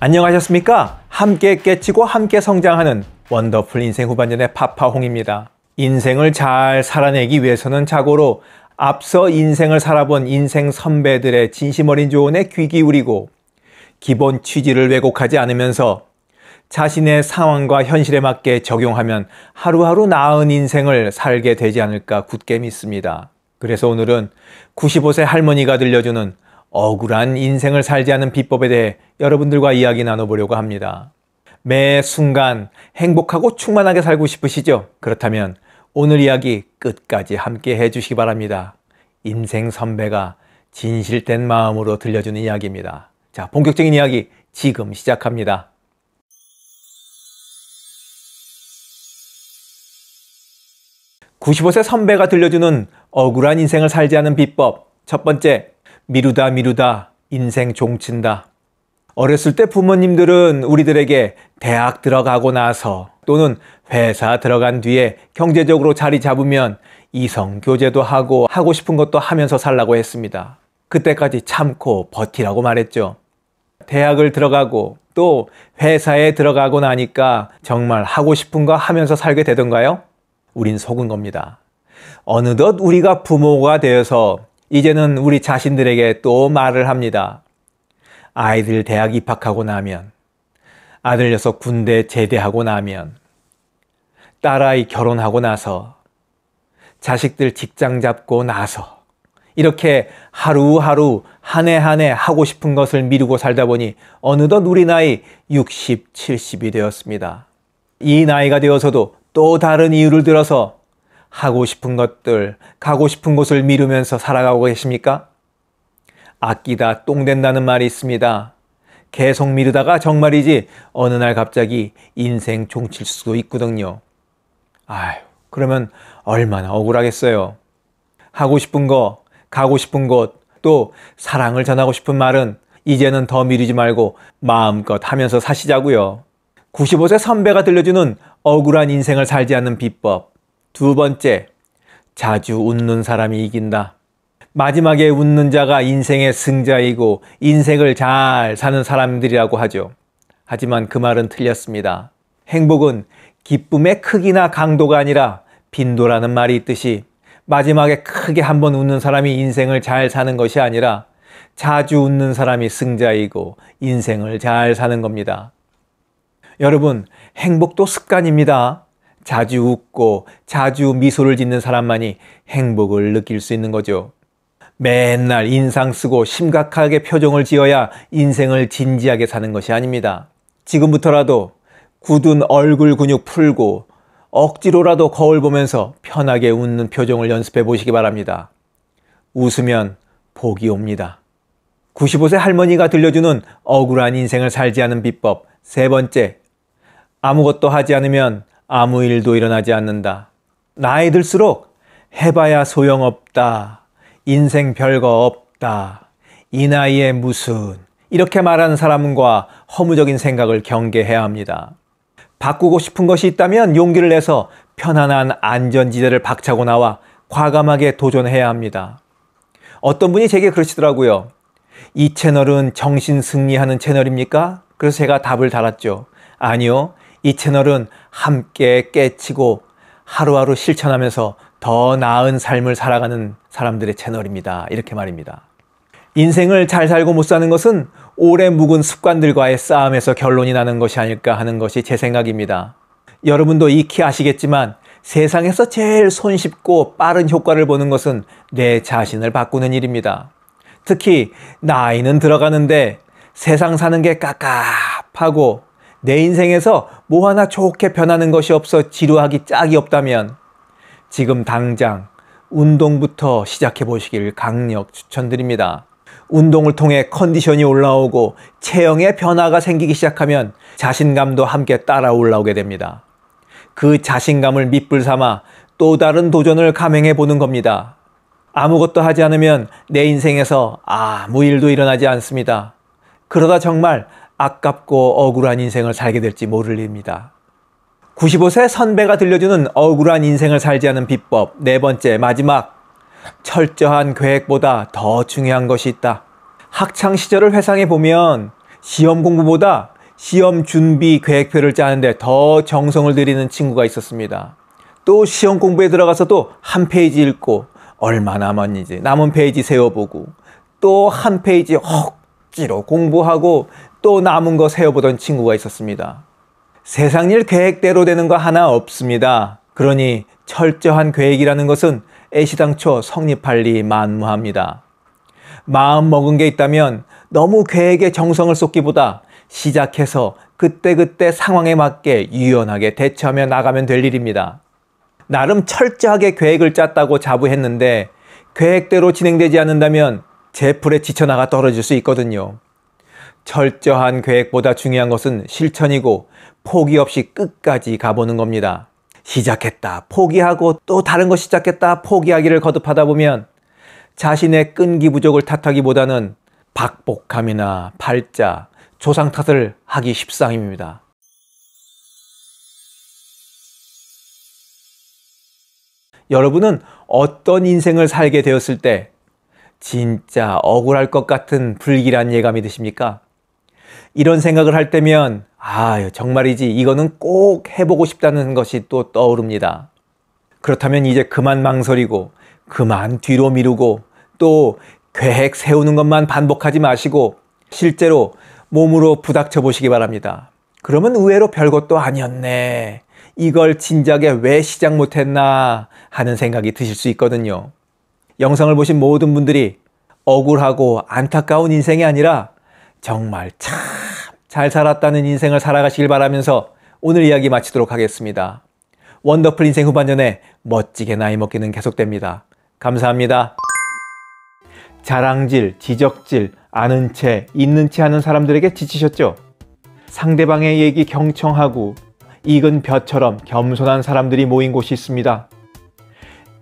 안녕하셨습니까? 함께 깨치고 함께 성장하는 원더풀 인생 후반전의 파파홍입니다. 인생을 잘 살아내기 위해서는 자고로 앞서 인생을 살아본 인생 선배들의 진심 어린 조언에 귀 기울이고 기본 취지를 왜곡하지 않으면서 자신의 상황과 현실에 맞게 적용하면 하루하루 나은 인생을 살게 되지 않을까 굳게 믿습니다. 그래서 오늘은 95세 할머니가 들려주는 억울한 인생을 살지 않은 비법에 대해 여러분들과 이야기 나눠보려고 합니다. 매 순간 행복하고 충만하게 살고 싶으시죠? 그렇다면 오늘 이야기 끝까지 함께 해주시기 바랍니다. 인생 선배가 진실된 마음으로 들려주는 이야기입니다. 자, 본격적인 이야기 지금 시작합니다. (95세) 선배가 들려주는 억울한 인생을 살지 않은 비법 첫 번째 미루다 미루다 인생 종친다. 어렸을 때 부모님들은 우리들에게 대학 들어가고 나서 또는 회사 들어간 뒤에 경제적으로 자리 잡으면 이성 교제도 하고 하고 싶은 것도 하면서 살라고 했습니다. 그때까지 참고 버티라고 말했죠. 대학을 들어가고 또 회사에 들어가고 나니까 정말 하고 싶은 거 하면서 살게 되던가요? 우린 속은 겁니다. 어느덧 우리가 부모가 되어서 이제는 우리 자신들에게 또 말을 합니다. 아이들 대학 입학하고 나면, 아들 녀석 군대 제대하고 나면, 딸아이 결혼하고 나서, 자식들 직장 잡고 나서, 이렇게 하루하루 한 해 한 해 하고 싶은 것을 미루고 살다 보니 어느덧 우리 나이 60, 70이 되었습니다. 이 나이가 되어서도 또 다른 이유를 들어서 하고 싶은 것들, 가고 싶은 곳을 미루면서 살아가고 계십니까? 아끼다 똥된다는 말이 있습니다. 계속 미루다가 정말이지 어느 날 갑자기 인생 종칠 수도 있거든요. 아휴, 그러면 얼마나 억울하겠어요. 하고 싶은 거, 가고 싶은 곳, 또 사랑을 전하고 싶은 말은 이제는 더 미루지 말고 마음껏 하면서 사시자고요. 95세 선배가 들려주는 억울한 인생을 살지 않는 비법. 두 번째, 자주 웃는 사람이 이긴다. 마지막에 웃는 자가 인생의 승자이고 인생을 잘 사는 사람들이라고 하죠. 하지만 그 말은 틀렸습니다. 행복은 기쁨의 크기나 강도가 아니라 빈도라는 말이 있듯이 마지막에 크게 한 번 웃는 사람이 인생을 잘 사는 것이 아니라 자주 웃는 사람이 승자이고 인생을 잘 사는 겁니다. 여러분, 행복도 습관입니다. 자주 웃고 자주 미소를 짓는 사람만이 행복을 느낄 수 있는 거죠. 맨날 인상 쓰고 심각하게 표정을 지어야 인생을 진지하게 사는 것이 아닙니다. 지금부터라도 굳은 얼굴 근육 풀고 억지로라도 거울 보면서 편하게 웃는 표정을 연습해 보시기 바랍니다. 웃으면 복이 옵니다. 95세 할머니가 들려주는 억울한 인생을 살지 않은 비법 세 번째. 아무것도 하지 않으면 아무 일도 일어나지 않는다. 나이 들수록 해봐야 소용없다. 인생 별거 없다. 이 나이에 무슨. 이렇게 말하는 사람과 허무적인 생각을 경계해야 합니다. 바꾸고 싶은 것이 있다면 용기를 내서 편안한 안전지대를 박차고 나와 과감하게 도전해야 합니다. 어떤 분이 제게 그러시더라고요. 이 채널은 정신 승리하는 채널입니까? 그래서 제가 답을 달았죠. 아니요. 이 채널은 함께 깨치고 하루하루 실천하면서 더 나은 삶을 살아가는 사람들의 채널입니다. 이렇게 말입니다. 인생을 잘 살고 못 사는 것은 오래 묵은 습관들과의 싸움에서 결론이 나는 것이 아닐까 하는 것이 제 생각입니다. 여러분도 익히 아시겠지만 세상에서 제일 손쉽고 빠른 효과를 보는 것은 내 자신을 바꾸는 일입니다. 특히 나이는 들어가는데 세상 사는 게 깝깝하고 내 인생에서 뭐 하나 좋게 변하는 것이 없어 지루하기 짝이 없다면 지금 당장 운동부터 시작해 보시길 강력 추천드립니다. 운동을 통해 컨디션이 올라오고 체형의 변화가 생기기 시작하면 자신감도 함께 따라 올라오게 됩니다. 그 자신감을 밑불 삼아 또 다른 도전을 감행해 보는 겁니다. 아무것도 하지 않으면 내 인생에서 아무 일도 일어나지 않습니다. 그러다 정말 아깝고 억울한 인생을 살게 될지 모를 일입니다. 95세 선배가 들려주는 억울한 인생을 살지 않은 비법 네 번째 마지막 철저한 계획보다 더 중요한 것이 있다. 학창 시절을 회상해 보면 시험 공부보다 시험 준비 계획표를 짜는데 더 정성을 들이는 친구가 있었습니다. 또 시험 공부에 들어가서도 한 페이지 읽고 얼마 남았는지 남은 페이지 세워보고또 한 페이지 헉 억지로 공부하고 또 남은 거 세어보던 친구가 있었습니다. 세상 일 계획대로 되는 거 하나 없습니다. 그러니 철저한 계획이라는 것은 애시당초 성립할 리 만무합니다. 마음 먹은 게 있다면 너무 계획에 정성을 쏟기보다 시작해서 그때그때 상황에 맞게 유연하게 대처하며 나가면 될 일입니다. 나름 철저하게 계획을 짰다고 자부했는데 계획대로 진행되지 않는다면 제풀에 지쳐나가 떨어질 수 있거든요. 철저한 계획보다 중요한 것은 실천이고 포기 없이 끝까지 가보는 겁니다. 시작했다, 포기하고 또 다른 거 시작했다, 포기하기를 거듭하다 보면 자신의 끈기 부족을 탓하기보다는 박복함이나 팔자, 조상 탓을 하기 십상입니다. 여러분은 어떤 인생을 살게 되었을 때 진짜 억울할 것 같은 불길한 예감이 드십니까? 이런 생각을 할 때면 아 정말이지 이거는 꼭 해보고 싶다는 것이 또 떠오릅니다. 그렇다면 이제 그만 망설이고 그만 뒤로 미루고 또 계획 세우는 것만 반복하지 마시고 실제로 몸으로 부닥쳐 보시기 바랍니다. 그러면 의외로 별것도 아니었네. 이걸 진작에 왜 시작 못했나 하는 생각이 드실 수 있거든요. 영상을 보신 모든 분들이 억울하고 안타까운 인생이 아니라 정말 참 잘 살았다는 인생을 살아가시길 바라면서 오늘 이야기 마치도록 하겠습니다. 원더풀 인생 후반전에 멋지게 나이 먹기는 계속됩니다. 감사합니다. 자랑질, 지적질, 아는 채, 있는 채 하는 사람들에게 지치셨죠? 상대방의 얘기 경청하고 익은 벼처럼 겸손한 사람들이 모인 곳이 있습니다.